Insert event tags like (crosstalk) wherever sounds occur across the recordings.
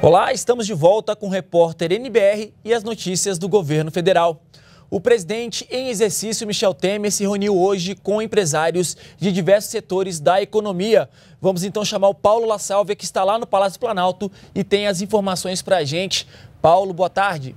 Olá, estamos de volta com o repórter NBR e as notícias do governo federal. O presidente em exercício Michel Temer se reuniu hoje com empresários de diversos setores da economia. Vamos então chamar o Paulo La Salve, que está lá no Palácio Planalto e tem as informações para a gente. Paulo, boa tarde.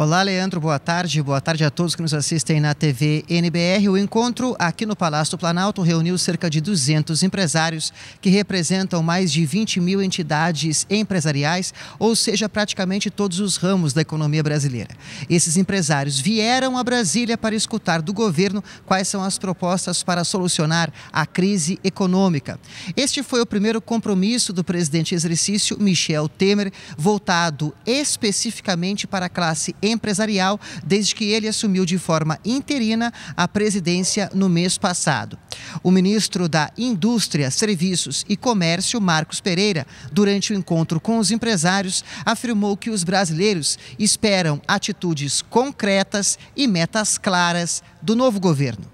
Olá, Leandro, boa tarde. Boa tarde a todos que nos assistem na TV NBR. O encontro aqui no Palácio do Planalto reuniu cerca de 200 empresários que representam mais de 20 mil entidades empresariais, ou seja, praticamente todos os ramos da economia brasileira. Esses empresários vieram a Brasília para escutar do governo quais são as propostas para solucionar a crise econômica. Este foi o primeiro compromisso do presidente exercício, Michel Temer, voltado especificamente para a classe empresarial empresarial desde que ele assumiu de forma interina a presidência no mês passado. O ministro da Indústria, Serviços e Comércio, Marcos Pereira, durante o encontro com os empresários, afirmou que os brasileiros esperam atitudes concretas e metas claras do novo governo.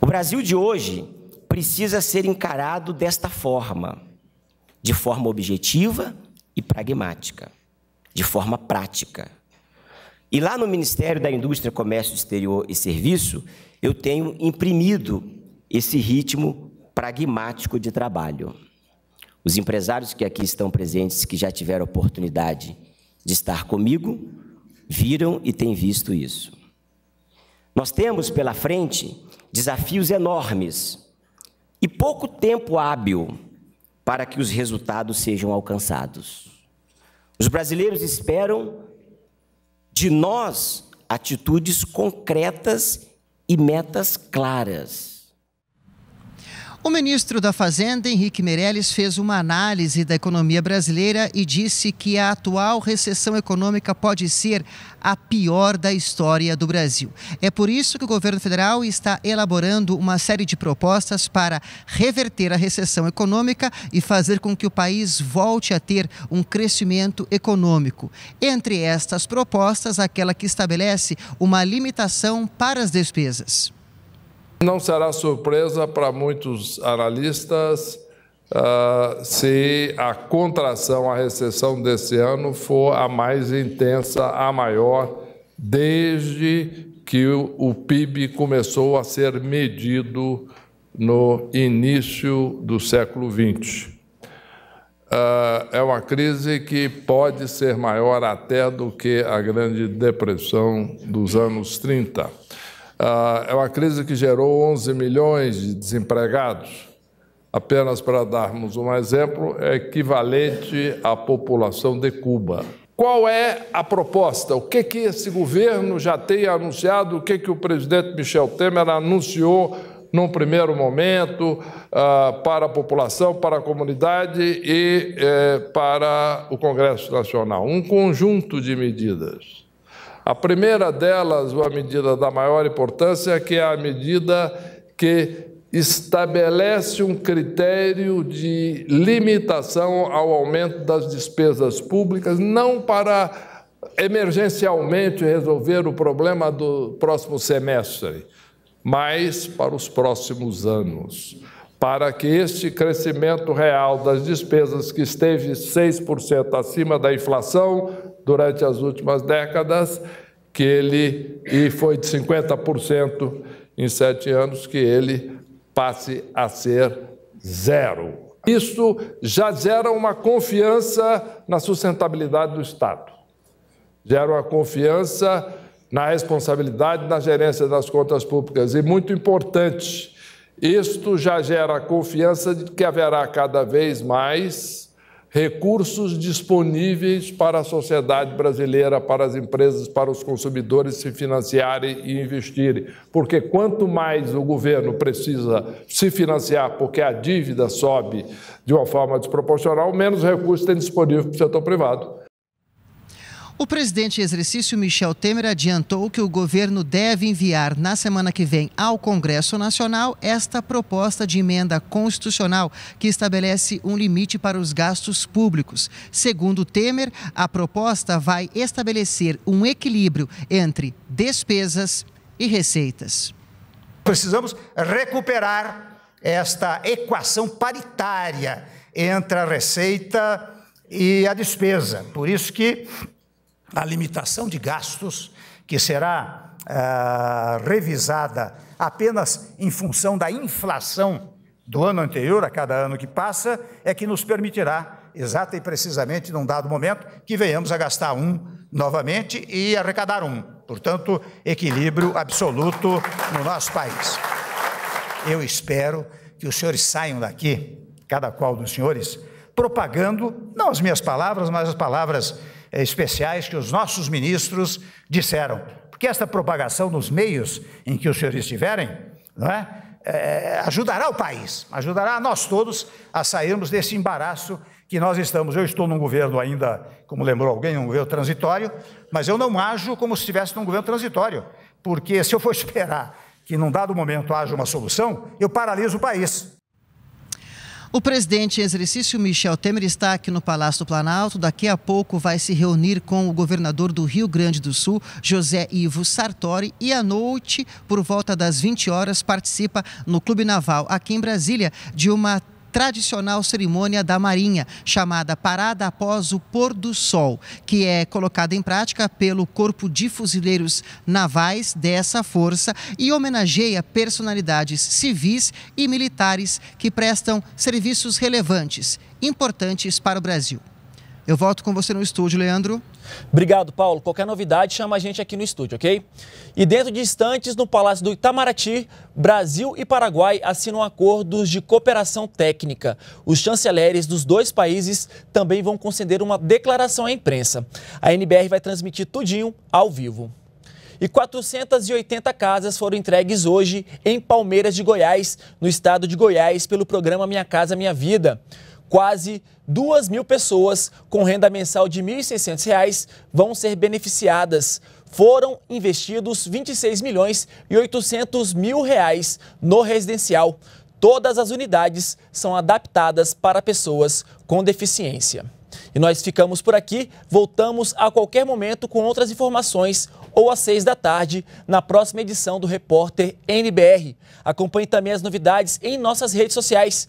O Brasil de hoje precisa ser encarado desta forma, de forma objetiva e pragmática, de forma prática e lá no Ministério da Indústria, Comércio Exterior e Serviço, eu tenho imprimido esse ritmo pragmático de trabalho. Os empresários que aqui estão presentes, que já tiveram oportunidade de estar comigo, viram e têm visto isso. Nós temos pela frente desafios enormes e pouco tempo hábil para que os resultados sejam alcançados. Os brasileiros esperam de nós atitudes concretas e metas claras. O ministro da Fazenda, Henrique Meirelles, fez uma análise da economia brasileira e disse que a atual recessão econômica pode ser a pior da história do Brasil. É por isso que o governo federal está elaborando uma série de propostas para reverter a recessão econômica e fazer com que o país volte a ter um crescimento econômico. Entre estas propostas, aquela que estabelece uma limitação para as despesas. Não será surpresa para muitos analistas uh, se a contração, a recessão desse ano for a mais intensa, a maior, desde que o, PIB começou a ser medido no início do século XX. Uh, ah, é uma crise que pode ser maior até do que a Grande Depressão dos anos 30. Ah, é uma crise que gerou 11 milhões de desempregados. Apenas para darmos um exemplo, é equivalente à população de Cuba. Qual é a proposta? O que, que esse governo já tem anunciado? O que, que o presidente Michel Temer anunciou num primeiro momento uh, para a população, para a comunidade e eh, para o Congresso Nacional? Um conjunto de medidas. A primeira delas, uma medida da maior importância, que é a medida que estabelece um critério de limitação ao aumento das despesas públicas, não para emergencialmente resolver o problema do próximo semestre, mas para os próximos anos para que este crescimento real das despesas, que esteve 6% acima da inflação, durante as últimas décadas, que ele, e foi de 50% em sete anos, que ele passe a ser zero. Isso já gera uma confiança na sustentabilidade do Estado, gera uma confiança na responsabilidade na gerência das contas públicas. E muito importante, isto já gera a confiança de que haverá cada vez mais recursos disponíveis para a sociedade brasileira, para as empresas, para os consumidores se financiarem e investirem. Porque quanto mais o governo precisa se financiar, porque a dívida sobe de uma forma desproporcional, menos recursos tem disponível para o setor privado. O presidente em exercício Michel Temer adiantou que o governo deve enviar na semana que vem ao Congresso Nacional esta proposta de emenda constitucional que estabelece um limite para os gastos públicos. Segundo Temer, a proposta vai estabelecer um equilíbrio entre despesas e receitas. Precisamos recuperar esta equação paritária entre a receita e a despesa. Por isso que a limitação de gastos, que será ah, revisada apenas em função da inflação do ano anterior a cada ano que passa, é que nos permitirá, exata e precisamente num dado momento, que venhamos a gastar um novamente e arrecadar um. Portanto, equilíbrio absoluto no nosso país. Eu espero que os senhores saiam daqui, cada qual dos senhores, propagando, não as minhas palavras, mas as palavras eh, especiais que os nossos ministros disseram. Porque esta propagação nos meios em que os senhores estiverem, não é? É, ajudará o país, ajudará nós todos a sairmos desse embaraço que nós estamos. Eu estou num governo ainda, como lembrou alguém, um governo transitório, mas eu não ajo como se estivesse num governo transitório, porque se eu for (laughs) esperar que num dado momento haja uma solução, eu paraliso o país. O presidente em exercício Michel Temer está aqui no Palácio do Planalto. Daqui a pouco vai se reunir com o governador do Rio Grande do Sul, José Ivo Sartori, e à noite, por volta das 20 horas, participa no Clube Naval aqui em Brasília de uma tradicional cerimônia da Marinha, chamada Parada Após o Pôr do Sol, que é colocada em prática pelo Corpo de Fuzileiros Navais dessa força e homenageia personalidades civis e militares que prestam serviços relevantes, importantes para o Brasil. Eu volto com você no estúdio, Leandro. Obrigado, Paulo. Qualquer novidade, chama a gente aqui no estúdio, ok? E dentro de instantes, no Palácio do Itamaraty, Brasil e Paraguai assinam acordos de cooperação técnica. Os chanceleres dos dois países também vão conceder uma declaração à imprensa. A NBR vai transmitir tudinho ao vivo e 480 casas foram entregues hoje em Palmeiras de Goiás, no estado de Goiás, pelo programa Minha Casa Minha Vida quase 2 mil pessoas com renda mensal de R$ 1.600 vão ser beneficiadas. Foram investidos 26 milhões e 800 mil reais no residencial. Todas as unidades são adaptadas para pessoas com deficiência. E nós ficamos por aqui, voltamos a qualquer momento com outras informações ou às seis da tarde na próxima edição do Repórter NBR. Acompanhe também as novidades em nossas redes sociais.